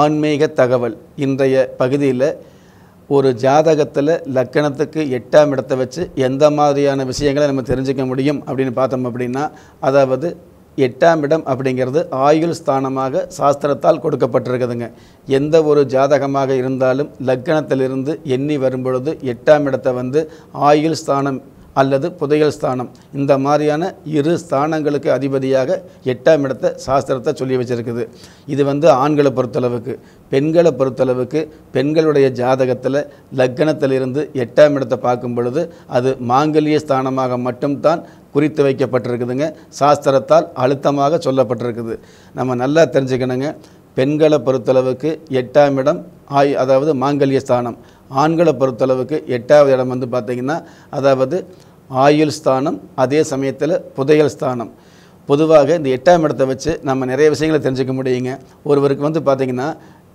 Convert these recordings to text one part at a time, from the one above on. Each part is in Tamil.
ஆன்மீக தகவல் இன்றைய பகுதியில் ஒரு ஜாதகத்தில் லக்கணத்துக்கு எட்டாம் இடத்தை வச்சு எந்த மாதிரியான விஷயங்களை நம்ம தெரிஞ்சுக்க முடியும் அப்படின்னு பார்த்தோம் அப்படின்னா அதாவது எட்டாம் இடம் அப்படிங்கிறது ஆயுள் ஸ்தானமாக சாஸ்திரத்தால் கொடுக்கப்பட்டிருக்குதுங்க எந்த ஒரு ஜாதகமாக இருந்தாலும் லக்கணத்திலிருந்து எண்ணி வரும்பொழுது எட்டாம் இடத்தை வந்து ஆயுள் ஸ்தானம் அல்லது புதையல் ஸ்தானம் இந்த மாதிரியான இரு ஸ்தானங்களுக்கு அதிபதியாக எட்டாம் இடத்தை சாஸ்திரத்தை சொல்லி வச்சுருக்குது இது வந்து ஆண்களை பொறுத்தளவுக்கு பெண்களை பொறுத்தளவுக்கு பெண்களுடைய ஜாதகத்தில் லக்கணத்திலிருந்து எட்டாம் இடத்தை பார்க்கும் பொழுது அது மாங்கல்ய ஸ்தானமாக மட்டும்தான் குறித்து வைக்கப்பட்டிருக்குதுங்க சாஸ்திரத்தால் அழுத்தமாக சொல்லப்பட்டிருக்குது நம்ம நல்லா தெரிஞ்சுக்கணுங்க பெண்களை பொறுத்தளவுக்கு எட்டாம் இடம் ஆய் அதாவது மாங்கல்ய ஸ்தானம் ஆண்களை பொறுத்தளவுக்கு எட்டாவது இடம் வந்து பார்த்திங்கன்னா அதாவது ஆயுள் ஸ்தானம் அதே சமயத்தில் புதையல் ஸ்தானம் பொதுவாக இந்த எட்டாம் இடத்தை வச்சு நம்ம நிறைய விஷயங்களை தெரிஞ்சுக்க முடியுங்க ஒருவருக்கு வந்து பார்த்திங்கன்னா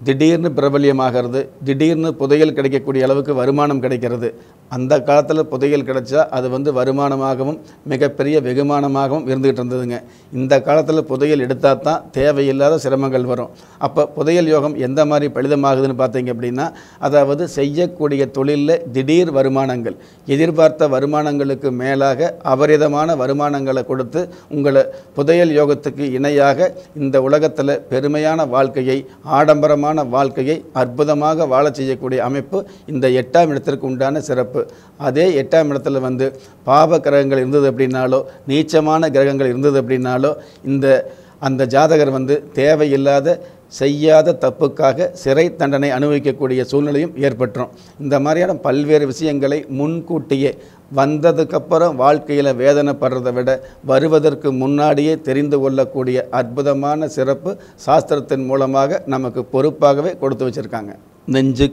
திடீர்னு பிரபல்யமாகிறது திடீர்னு புதையல் கிடைக்கக்கூடிய அளவுக்கு வருமானம் கிடைக்கிறது அந்த காலத்தில் புதையல் கிடைச்சா அது வந்து வருமானமாகவும் மிகப்பெரிய வெகுமானமாகவும் இருந்துகிட்டு இருந்ததுங்க இந்த காலத்தில் புதையல் எடுத்தால் தான் தேவையில்லாத சிரமங்கள் வரும் அப்போ புதையல் யோகம் எந்த மாதிரி பலிதமாகுதுன்னு பார்த்தீங்க அப்படின்னா அதாவது செய்யக்கூடிய தொழிலில் திடீர் வருமானங்கள் எதிர்பார்த்த வருமானங்களுக்கு மேலாக அபரிதமான வருமானங்களை கொடுத்து உங்களை புதையல் யோகத்துக்கு இணையாக இந்த உலகத்தில் பெருமையான வாழ்க்கையை ஆடம்பரமாக சுகமான வாழ்க்கையை அற்புதமாக வாழ செய்யக்கூடிய அமைப்பு இந்த எட்டாம் இடத்திற்கு உண்டான சிறப்பு அதே எட்டாம் இடத்துல வந்து பாப கிரகங்கள் இருந்தது அப்படின்னாலோ நீச்சமான கிரகங்கள் இருந்தது அப்படின்னாலோ இந்த அந்த ஜாதகர் வந்து தேவையில்லாத செய்யாத தப்புக்காக சிறை தண்டனை அனுபவிக்கக்கூடிய சூழ்நிலையும் ஏற்பட்டுரும் இந்த மாதிரியான பல்வேறு விஷயங்களை முன்கூட்டியே வந்ததுக்கப்புறம் வாழ்க்கையில் வேதனைப்படுறதை விட வருவதற்கு முன்னாடியே தெரிந்து கொள்ளக்கூடிய அற்புதமான சிறப்பு சாஸ்திரத்தின் மூலமாக நமக்கு பொறுப்பாகவே கொடுத்து வச்சுருக்காங்க நெஞ்சு